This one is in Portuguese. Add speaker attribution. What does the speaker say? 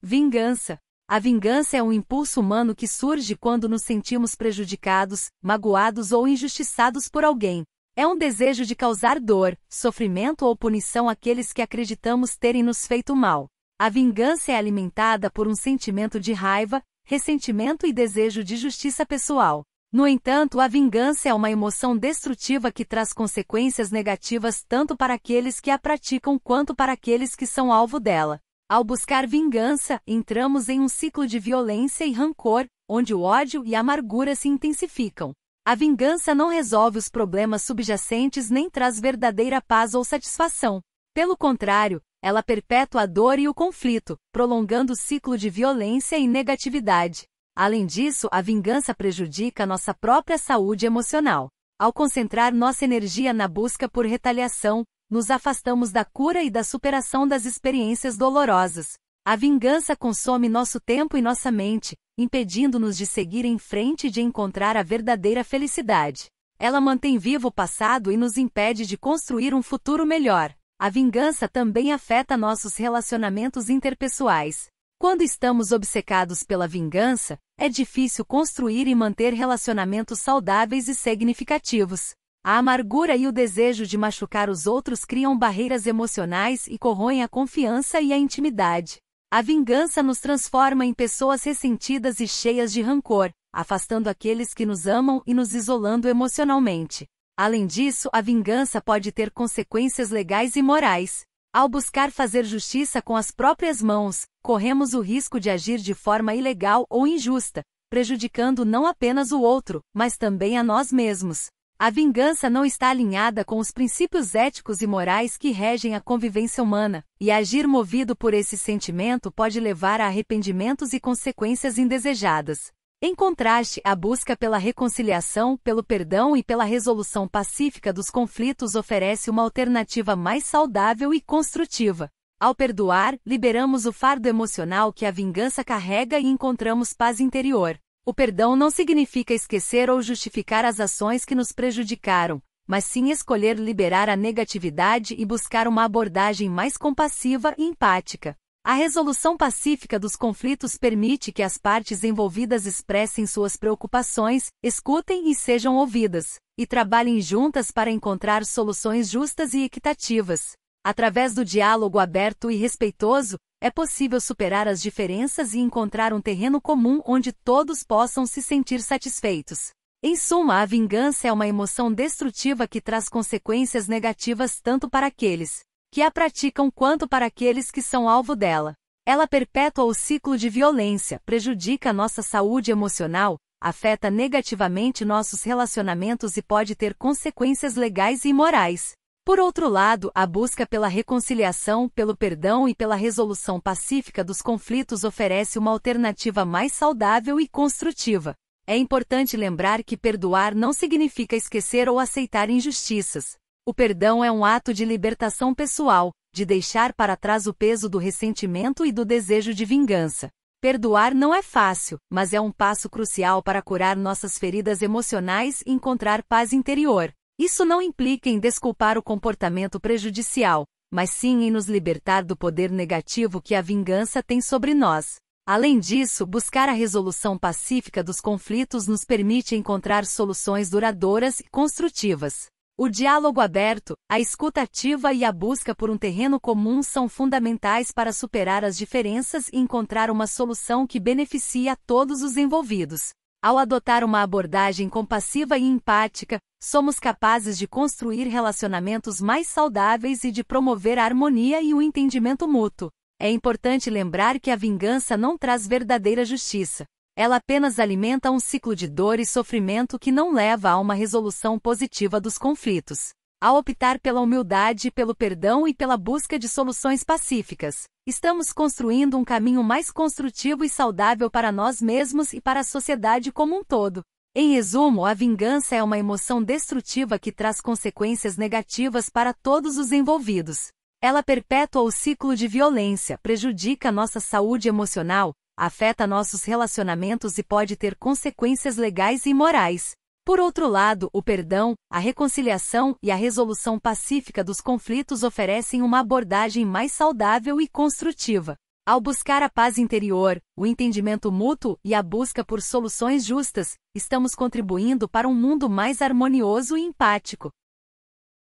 Speaker 1: Vingança. A vingança é um impulso humano que surge quando nos sentimos prejudicados, magoados ou injustiçados por alguém. É um desejo de causar dor, sofrimento ou punição àqueles que acreditamos terem nos feito mal. A vingança é alimentada por um sentimento de raiva, ressentimento e desejo de justiça pessoal. No entanto, a vingança é uma emoção destrutiva que traz consequências negativas tanto para aqueles que a praticam quanto para aqueles que são alvo dela. Ao buscar vingança, entramos em um ciclo de violência e rancor, onde o ódio e a amargura se intensificam. A vingança não resolve os problemas subjacentes nem traz verdadeira paz ou satisfação. Pelo contrário, ela perpetua a dor e o conflito, prolongando o ciclo de violência e negatividade. Além disso, a vingança prejudica nossa própria saúde emocional. Ao concentrar nossa energia na busca por retaliação, nos afastamos da cura e da superação das experiências dolorosas. A vingança consome nosso tempo e nossa mente, impedindo-nos de seguir em frente e de encontrar a verdadeira felicidade. Ela mantém vivo o passado e nos impede de construir um futuro melhor. A vingança também afeta nossos relacionamentos interpessoais. Quando estamos obcecados pela vingança, é difícil construir e manter relacionamentos saudáveis e significativos. A amargura e o desejo de machucar os outros criam barreiras emocionais e corroem a confiança e a intimidade. A vingança nos transforma em pessoas ressentidas e cheias de rancor, afastando aqueles que nos amam e nos isolando emocionalmente. Além disso, a vingança pode ter consequências legais e morais. Ao buscar fazer justiça com as próprias mãos, corremos o risco de agir de forma ilegal ou injusta, prejudicando não apenas o outro, mas também a nós mesmos. A vingança não está alinhada com os princípios éticos e morais que regem a convivência humana, e agir movido por esse sentimento pode levar a arrependimentos e consequências indesejadas. Em contraste, a busca pela reconciliação, pelo perdão e pela resolução pacífica dos conflitos oferece uma alternativa mais saudável e construtiva. Ao perdoar, liberamos o fardo emocional que a vingança carrega e encontramos paz interior. O perdão não significa esquecer ou justificar as ações que nos prejudicaram, mas sim escolher liberar a negatividade e buscar uma abordagem mais compassiva e empática. A resolução pacífica dos conflitos permite que as partes envolvidas expressem suas preocupações, escutem e sejam ouvidas, e trabalhem juntas para encontrar soluções justas e equitativas, Através do diálogo aberto e respeitoso, é possível superar as diferenças e encontrar um terreno comum onde todos possam se sentir satisfeitos. Em suma, a vingança é uma emoção destrutiva que traz consequências negativas tanto para aqueles que a praticam quanto para aqueles que são alvo dela. Ela perpetua o ciclo de violência, prejudica nossa saúde emocional, afeta negativamente nossos relacionamentos e pode ter consequências legais e morais. Por outro lado, a busca pela reconciliação, pelo perdão e pela resolução pacífica dos conflitos oferece uma alternativa mais saudável e construtiva. É importante lembrar que perdoar não significa esquecer ou aceitar injustiças. O perdão é um ato de libertação pessoal, de deixar para trás o peso do ressentimento e do desejo de vingança. Perdoar não é fácil, mas é um passo crucial para curar nossas feridas emocionais e encontrar paz interior. Isso não implica em desculpar o comportamento prejudicial, mas sim em nos libertar do poder negativo que a vingança tem sobre nós. Além disso, buscar a resolução pacífica dos conflitos nos permite encontrar soluções duradouras e construtivas. O diálogo aberto, a escuta ativa e a busca por um terreno comum são fundamentais para superar as diferenças e encontrar uma solução que beneficie a todos os envolvidos. Ao adotar uma abordagem compassiva e empática, somos capazes de construir relacionamentos mais saudáveis e de promover a harmonia e o entendimento mútuo. É importante lembrar que a vingança não traz verdadeira justiça. Ela apenas alimenta um ciclo de dor e sofrimento que não leva a uma resolução positiva dos conflitos. Ao optar pela humildade, pelo perdão e pela busca de soluções pacíficas, estamos construindo um caminho mais construtivo e saudável para nós mesmos e para a sociedade como um todo. Em resumo, a vingança é uma emoção destrutiva que traz consequências negativas para todos os envolvidos. Ela perpetua o ciclo de violência, prejudica nossa saúde emocional, afeta nossos relacionamentos e pode ter consequências legais e morais. Por outro lado, o perdão, a reconciliação e a resolução pacífica dos conflitos oferecem uma abordagem mais saudável e construtiva. Ao buscar a paz interior, o entendimento mútuo e a busca por soluções justas, estamos contribuindo para um mundo mais harmonioso e empático.